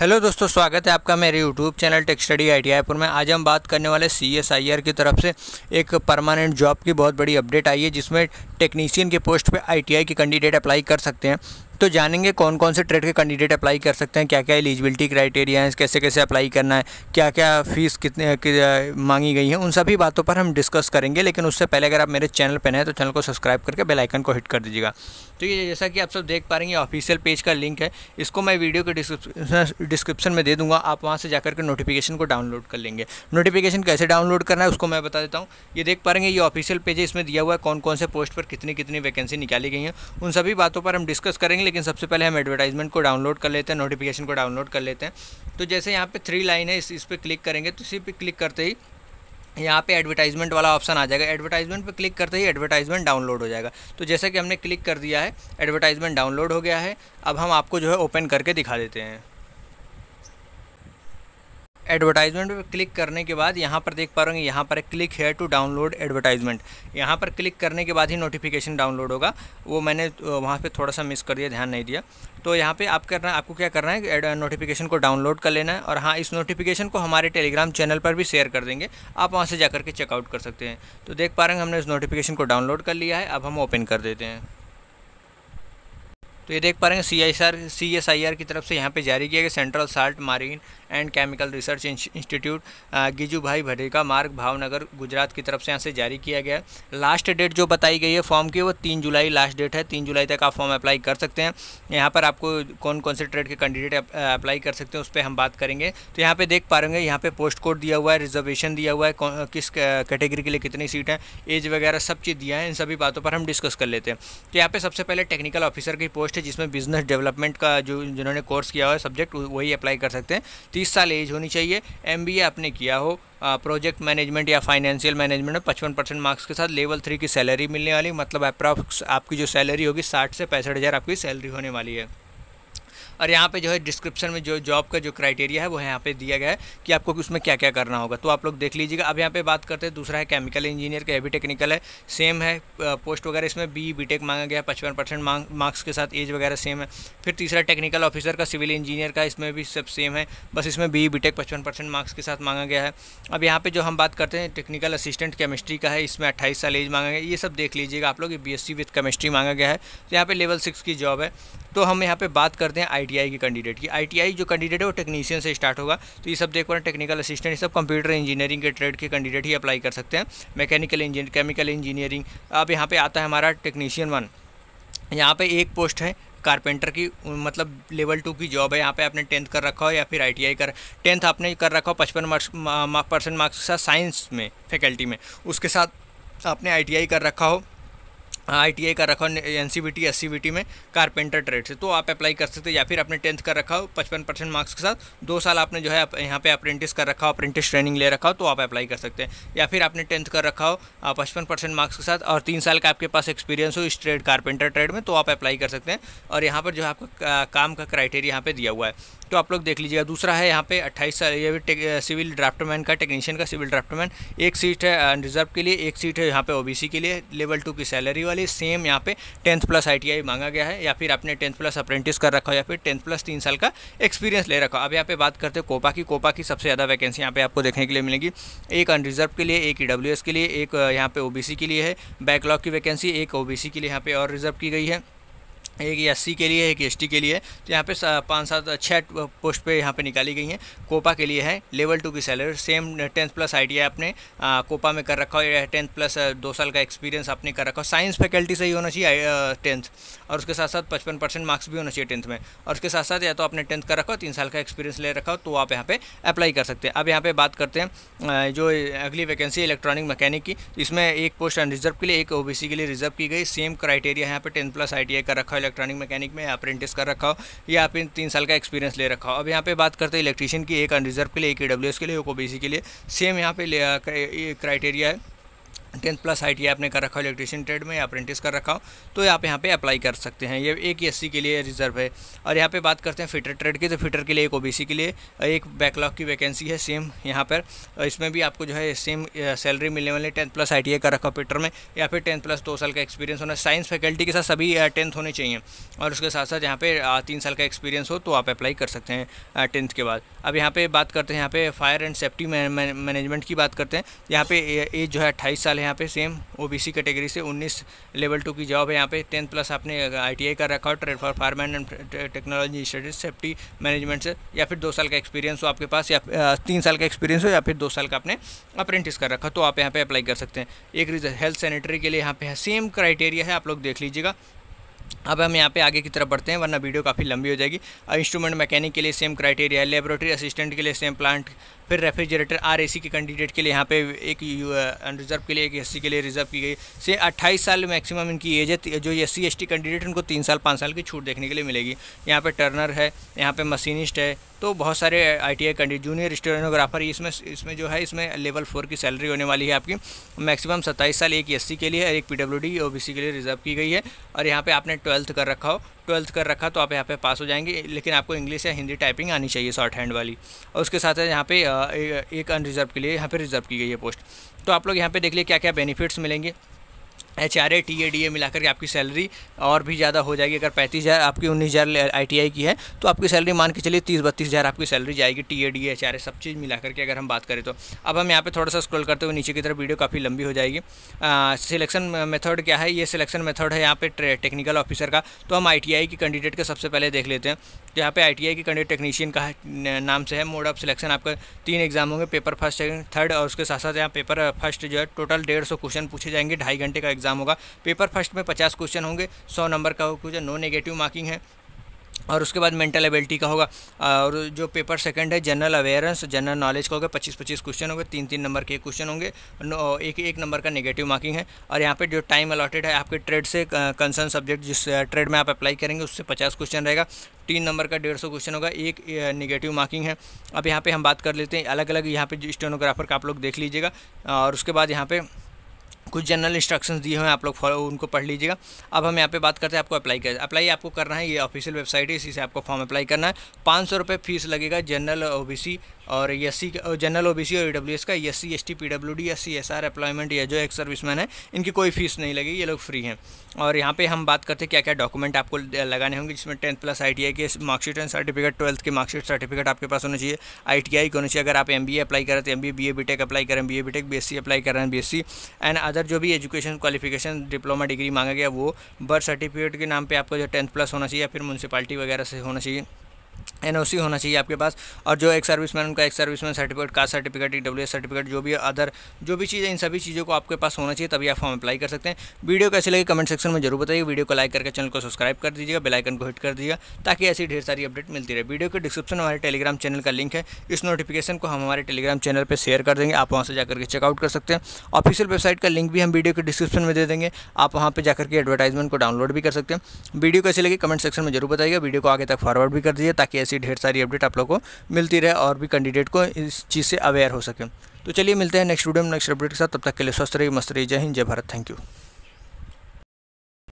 hello दोस्तों स्वागत है आपका मेरे YouTube channel tech study I T में आज हम बात करने वाले सी एस आई आर की तरफ से एक परमानेंट जॉब की बहुत बड़ी अपडेट आई है जिसमें टेक्नीशियन के पोस्ट पे आई टी आई के कैंडिडेट अप्लाई कर सकते हैं तो जानेंगे कौन कौन से ट्रेड के कैंडिडेट अप्लाई कर सकते हैं क्या क्या एलिजिबिलिटी क्राइटेरिया है कैसे कैसे अप्लाई करना है क्या क्या फ़ीस कितने कि, मांगी गई है उन सभी बातों पर हम डिस्कस करेंगे लेकिन उससे पहले अगर आप मेरे चैनल पर नए तो चैनल को सब्सक्राइब करके बेलाइकन को हिट कर दीजिएगा तो ये जैसा कि आप सब देख पा रहे हैं ऑफिशियल पेज का लिंक है इसको मैं वीडियो के डिस्क्रिप्शन में दे दूंगा आप वहाँ से जाकर के नोटिफिकेशन को डाउनलोड कर लेंगे नोटिफिकेशन कैसे डाउनलोड करना है उसको मैं बता देता हूँ ये देख पा रहे ये ऑफिशियल पेज है इसमें दिया हुआ है कौन कौन से पोस्ट पर कितनी कितनी वैकेंसी निकाली गई हैं उन सभी बातों पर हम डिस्कस करेंगे लेकिन सबसे पहले हम एडवर्टाइजमेंट को डाउनलोड कर लेते हैं नोटिफिकेशन को डाउनलोड कर लेते हैं तो जैसे यहाँ पे थ्री लाइन है इस इस पर क्लिक करेंगे तो इसी पे क्लिक करते ही यहाँ पे एडवर्टाइजमेंट वाला ऑप्शन आ जाएगा एडवर्टाइजमेंट पे क्लिक करते ही एडवर्टाइजमेंट डाउनलोड हो जाएगा तो जैसा कि हमने क्लिक कर दिया है एडवर्टाइजमेंट डाउनलोड हो गया है अब हम आपको जो है ओपन करके दिखा देते हैं एडवर्टाइजमेंट पर क्लिक करने के बाद यहाँ पर देख पा रहे यहाँ पर क्लिक है टू डाउनलोड एडवर्टाइजमेंट यहाँ पर क्लिक करने के बाद ही नोटिफिकेशन डाउनलोड होगा वो मैंने वहाँ पे थोड़ा सा मिस कर दिया ध्यान नहीं दिया तो यहाँ पे आप करना आपको क्या करना है नोटिफिकेशन को डाउनलोड कर लेना है और हाँ इस नोटिफिकेशन को हमारे टेलीग्राम चैनल पर भी शेयर कर देंगे आप वहाँ से जा के चेकआउट कर सकते हैं तो देख पा रहे हैं हमने इस नोटिफिकेशन को डाउनलोड कर लिया है अब हम ओपन कर देते हैं तो ये देख पा रहे हैं C I R C S I R की तरफ से यहाँ पे जारी किया गया central salt marine and chemical research institute Giju Bhai Badheka मार्ग भावनगर गुजरात की तरफ से यहाँ से जारी किया गया लास्ट डेट जो बताई गई है फॉर्म की वो तीन जुलाई लास्ट डेट है तीन जुलाई तक आप फॉर्म अप्लाई कर सकते हैं यहाँ पर आपको कौन कौन से ट्रेड के कैंडिडेट अप्लाई कर सकते हैं उस पर हम बात करेंगे तो यहाँ पर देख पा रहे यहाँ पर पोस्ट कोड दिया हुआ है रिजर्वेशन दिया हुआ है किस कैटेगरी के लिए कितनी सीट है एज वगैरह सब चीज़ दिया है इन सभी बातों पर हम डिस्कस कर लेते हैं तो यहाँ पर सबसे पहले टेक्निकल ऑफिसर की पोस्ट है जिसमें बिजनेस डेवलपमेंट का जो जिन्होंने कोर्स किया हुआ है सब्जेक्ट वही अप्लाई कर सकते हैं तीस साल एज होनी चाहिए एम आपने किया हो प्रोजेक्ट मैनेजमेंट या फाइनेंशियल मैनेजमेंट में पचपन परसेंट मार्क्स के साथ लेवल थ्री की सैलरी मिलने वाली मतलब अप्रॉक्स आपकी जो सैलरी होगी साठ से पैंसठ हज़ार आपकी सैलरी होने वाली है और यहाँ पे जो है डिस्क्रिप्शन में जो जॉब का जो क्राइटेरिया है वो यहाँ पे दिया गया है कि आपको उसमें क्या क्या करना होगा तो आप लोग देख लीजिएगा अब यहाँ पे बात करते हैं दूसरा है केमिकल इंजीनियर का भी टेक्निकल है सेम है पोस्ट वगैरह इसमें बी बी टेक मांगा गया है पचपन परसेंट मार्क्स के साथ एज वगैरह सेम है फिर तीसरा टेक्निकल ऑफिसर का सिविल इंजीनियर का इसमें भी सब सेम है बस इसमें बी बी टेक पचपन परसेंट मार्क्स के साथ मांगा गया है अब यहाँ पर जो हम बात करते हैं टेक्निकल असिस्टेंट केमिस्ट्री का है इसमें अट्ठाईस साल एज मांगा गया ये सब देख लीजिएगा आप लोग B S C with chemistry मांगा गया है तो यहाँ पर लेवल सिक्स की जॉब है तो हम यहाँ पर बात करते हैं आई आईटीआई के कैंडिडेट की आईटीआई जो कैंडिडेट है वो टेक्नीशियन से स्टार्ट होगा तो ये सब देख पा रहे हैं टेक्निकल असिस्टेंट ये सब कंप्यूटर इंजीनियरिंग के ट्रेड के कैंडिडेट ही अप्लाई कर सकते हैं मैकेनिकल इंजीनियर केमिकल इंजीनियरिंग अब यहाँ पर आता है हमारा टेक्नीशियन वन यहाँ पे एक पोस्ट है कारपेंटर की मतलब लेवल टू की जॉब है यहाँ पे आपने टेंथ कर रखा हो या फिर आईटीआई कर टेंथ आपने कर रखा हो पचपन मार्क्स परसेंट मार्क्स के साथ साइंस में फैकल्टी में उसके साथ आपने आईटीआई कर रखा हो आई हाँ, का रखा N C B T S C B T में कारपेंटर ट्रेड से तो आप अप्लाई कर सकते हैं या फिर आपने टेंथ कर रखा हो पचपन परसेंट मार्क्स के साथ दो साल आपने जो है आप यहाँ पे अप्रेंटिस कर रखा हो अप्रेंटिस ट्रेनिंग ले रखा हो तो आप अप्लाई कर सकते हैं या फिर आपने टेंथ कर रखा हो पचपन परसेंट मार्क्स के साथ और तीन साल का आपके पास एक्सपीरियंस हो इस ट्रेड कारपेंटर ट्रेड में तो आप अप्लाई कर सकते हैं और यहाँ पर जो है आपका काम का क्राइटेरिया यहाँ पर दिया हुआ है तो आप लोग देख लीजिएगा दूसरा है यहाँ पे अट्ठाईस साल ये भी सिविल ड्राफ्टमैन का टेक्नीशियन का सिविल ड्राफ्टमैन एक सीट है रिजर्व के लिए एक सीट है यहाँ पे ओबीसी के लिए लेवल टू की सैलरी वाली वाली सेम यहाँ पे टेंथ प्लस आई मांगा गया है या फिर आपने टेंथ प्लस अप्रेंटिस कर रखा हो या फिर टेंथ प्लस तीन साल का एक्सपीरियंस ले रखा हो अब यहाँ पे बात करते हैं कोपा की कोपा की सबसे ज़्यादा वैकेंसी यहाँ पे आपको देखने के लिए मिलेगी एक अनरिजर्व के लिए एक ई के लिए एक यहाँ पे ओ के लिए है बैकलॉग की वैकेंसी एक ओ के लिए यहाँ पे और रिजर्व की गई है एक एस सी के लिए एक एस टी के लिए तो यहाँ पे पाँच सात छः पोस्ट पे यहाँ पे निकाली गई हैं कोपा के लिए है लेवल टू की salary same tenth plus I आपने आ, कोपा में कर रखा हो या टेंथ प्लस दो साल का एक्सपीरियंस आपने कर रखा हो साइंस फैकल्टी से ही होना चाहिए टेंथ और उसके साथ साथ पचपन परसेंट मार्क्स भी होना चाहिए टेंथ में और उसके साथ साथ या तो आपने टेंथ कर रखा हो तीन साल का एक्सपीरियंस ले रखा हो तो आप यहाँ पर अप्लाई कर सकते हैं अब यहाँ पर बात करते हैं जो अगली वैकेंसी इलेक्ट्रॉनिक मैकेनिक की इसमें एक पोस्ट अनरिजर्व के लिए एक ओ के लिए रिजर्व की गई सेम क्राइटेरिया यहाँ पर टेंथ प्लस आई कर रखा है इलेक्ट्रॉनिक मैकेनिक में अप्रेंटिस कर रखा हो या इन तीन साल का एक्सपीरियंस ले रखा हो अब यहाँ पे बात करते हैं इलेक्ट्रीशियन की एक अनरिजर्व के लिए एक ई के लिए एक ओ के लिए सेम यहाँ पे क्राइटेरिया है टेंथ प्लस आई आपने कर रखा हो इलेक्ट्रिशियन ट्रेड में या अप्रेंटिस कर रखा हो तो आप यहाँ पे अप्लाई कर सकते हैं ये एक एससी के लिए रिजर्व है और यहाँ पे बात करते हैं फिटर ट्रेड की तो फिटर के लिए एक ओबीसी के लिए एक बैकलॉग की वैकेंसी है सेम यहाँ पर इसमें भी आपको जो है सेम सैलरी मिलने वाली टेंथ प्लस आई कर रखा हो फिटर में या फिर टेंथ प्लस दो साल का एक्सपीरियंस होना साइंस फैकल्टी के साथ सभी टेंथ होने चाहिए और उसके साथ साथ यहाँ पे तीन साल का एक्सपीरियंस हो तो आप अप्लाई कर सकते हैं टेंथ के बाद अब यहाँ पे बात करते हैं यहाँ पे फायर एंड सेफ्टी मैनेजमेंट की बात करते हैं यहाँ पे एज जो है अट्ठाईस साल है यहाँ पे सेम ओबीसी कैटेगरी से 19 लेवल टू की जॉब है यहाँ पे टेंथ प्लस आपने आईटीआई कर रखा हो trade for fireman and technology studies safety management से या फिर दो साल का एक्सपीरियंस हो आपके पास या तीन साल का एक्सपीरियंस हो या फिर दो साल का आपने अप्रेंटिस कर रखा तो आप यहाँ पर अप्लाई कर सकते हैं एक रीज़न हेल्थ सैनिटरी के लिए यहाँ पे सेम क्राइटेरिया है आप लोग देख लीजिएगा अब हम यहाँ पे आगे की तरफ बढ़ते हैं वरना वीडियो काफ़ी लंबी हो जाएगी इंस्ट्रूमेंट मैकेनिक के लिए सेम क्राइटेरिया है लेबोरेटरी असिस्टेंट के लिए सेम प्लांट फिर रेफ्रिजरेटर आर ए के कैंडिडेट के लिए यहाँ पे एक रिजर्व uh, के लिए एक एस के लिए रिजर्व की गई से अट्ठाईस साल मैक्सिमम इनकी एज है जो एस सी कैंडिडेट उनको तीन साल पाँच साल की छूट देखने के लिए मिलेगी यहाँ पर टर्नर है यहाँ पर मशीनिस्ट है तो बहुत सारे I T candidate junior stenographer इसमें इसमें जो है इसमें लेवल फोर की सैलरी होने वाली है आपकी मैक्सिमम सत्ताईस साल एक एस के लिए और एक P W D O B C के लिए रिजर्व की गई है और यहाँ पर आपने ट्वेल्थ कर रखा हो ट्वेल्थ कर रखा तो आप यहाँ पे पास हो जाएंगे लेकिन आपको इंग्लिश या हिंदी टाइपिंग आनी चाहिए शॉर्ट हैंड वाली और उसके साथ साथ यहाँ पे एक अनरिजर्व के लिए यहाँ पे रिजर्व की गई है पोस्ट तो आप लोग यहाँ पे देख लिए क्या क्या बेनिफिट्स मिलेंगे H R A T A D A मिला करके आपकी सैलरी और भी ज़्यादा हो जाएगी अगर पैंतीस हज़ार आपकी उन्नीस हज़ार आई टी आई की है तो आपकी सैलरी मान के चलिए तीस बत्तीस हज़ार आपकी सैलरी जाएगी T A D H R A सब चीज़ मिला करके अगर हम बात करें तो अब हम यहाँ पे थोड़ा सा स्क्रॉल करते हुए नीचे की तरफ वीडियो काफ़ी लंबी हो जाएगी सिलेक्शन मेथड क्या है ये सिलेक्शन मेथड है यहाँ पे टेक्निकल ऑफिसर का तो हम आई टी आई की कैंडिडेट का सबसे पहले देख लेते हैं तो यहाँ पे आई टी आई की कैंडिडेट टेक्नीशियन का नाम से है मोड ऑफ सिलेक्शन आपका तीन एग्जाम होंगे पेपर फर्स्ट सेकेंड थर्ड और उसके साथ साथ यहाँ पेपर फर्स्ट जो है टोटल डेढ़ सौ क्वेश्चन पूछे जाएंगे ढाई घंटे का एग्जाम एग्ज़ाम होगा पेपर फर्स्ट में पचास क्वेश्चन होंगे सौ नंबर का क्वेश्चन नो नेगेटिव मार्किंग है और उसके बाद मेंटल एबिलिटी का होगा और जो पेपर सेकंड है जनरल अवेयरेंस जनरल नॉलेज का होगा पच्चीस पच्चीस क्वेश्चन होंगे तीन तीन नंबर के क्वेश्चन होंगे एक एक नंबर का नेगेटिव मार्किंग है और यहाँ पे जो टाइम अलॉटेड है आपके ट्रेड से कंसर्न सब्जेक्ट जिस ट्रेड में आप अप्लाई करेंगे उससे पचास क्वेश्चन रहेगा तीन नंबर का डेढ़ सौ क्वेश्चन होगा एक निगेटिव मार्किंग है अब यहाँ पर हम बात कर लेते हैं अलग अलग यहाँ पर स्टेनोग्राफर का आप लोग देख लीजिएगा और उसके बाद यहाँ पर कुछ जनरल इंस्ट्रक्शंस दिए हुए हैं आप लोग फॉलो उनको पढ़ लीजिएगा अब हम यहाँ पे बात करते हैं आपको अप्लाई कर अप्लाई आपको करना है ये ऑफिशियल वेबसाइट है इसी से आपको फॉर्म अप्लाई करना है पाँच सौ रुपये फीस लगेगा जनरल ओबीसी और एस जनरल ओबीसी और ई e का S C S T P W D S C S R employment या जो एक सर्विसमैन है इनकी कोई फीस नहीं लगेगी ये लोग फ्री हैं और यहाँ पे हम बात करते हैं क्या क्या डॉक्यूमेंट आपको लगाने होंगे जिसमें टेंथ प्लस आई टी के मार्कशीट एंड सर्टिफिकेट ट्वेल्थ के मार्कशीट सर्टिफिकेट आपके पास होना चाहिए आई टी आई होना चाहिए अगर आप एम बी ए अप्लाई करें तो M B B A B tech apply करें B A B tech B S C apply करें B S C and other other जो भी एजुकेशन क्वालिफिकेशन डिप्लोमा डिग्री मांगा गया वो बर्थ सर्टिफिकेट के नाम पे आपका जो टेंथ प्लस होना चाहिए या फिर म्यूनसिपाली वगैरह से होना चाहिए एनओसी होना चाहिए आपके पास और जो एक सर्विसमैन उनका एक serviceman certificate caste certificate E W certificate जो भी अदर जो भी चीज़ें इन सभी चीज़ों को आपके पास होना चाहिए तभी आप फॉर्म अप्लाई कर सकते हैं वीडियो कैसे लगे कमेंट सेक्शन में जरूर बताइए वीडियो को लाइक करके चैनल को सब्सक्राइब कर दीजिएगा बेलाइकन को हिट कर दीजिएगा ताकि ऐसी ढेर सारी अपडेट मिलती रहे वीडियो के डिस्क्रिप्शन हमारे टेलीग्राम चैनल का लिंक है इस नोटिफिकेशन को हम हमारे टेलीग्राम चैनल पर शेयर कर देंगे आप वहाँ से जाकर के चेकआउट कर सकते हैं ऑफिशियल वेबसाइट का लिंक भी हम वीडियो के डिस्क्रिप्शन में दे देंगे आप वहाँ पर जाकर के एडवर्टाइजमेंट को डाउनलोड भी कर सकते हैं वीडियो कैसे लगे कमेंट सेक्शन में जरूर बताइएगा वीडियो को आगे तक फॉरवर्ड भी कर दीजिए ताकि ताकि ऐसी ढेर सारी अपडेट आप लोग को मिलती रहे और भी कैंडिडेट को इस चीज़ से अवेयर हो सके तो चलिए मिलते हैं नेक्स्ट वीडियो में नेक्स्ट अपडेट के साथ तब तक के लिए स्वस्थ रहिए मस्त रहिए जय हिंद जय भारत थैंक यू